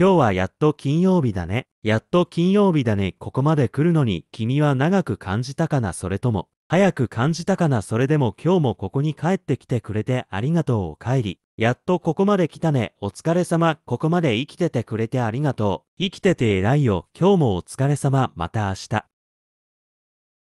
今日はやっと金曜日だね。やっと金曜日だね。ここまで来るのに君は長く感じたかなそれとも、早く感じたかなそれでも今日もここに帰ってきてくれてありがとうお帰り。やっとここまで来たね。お疲れ様。ここまで生きててくれてありがとう。生きてて偉いよ。今日もお疲れ様。また明日。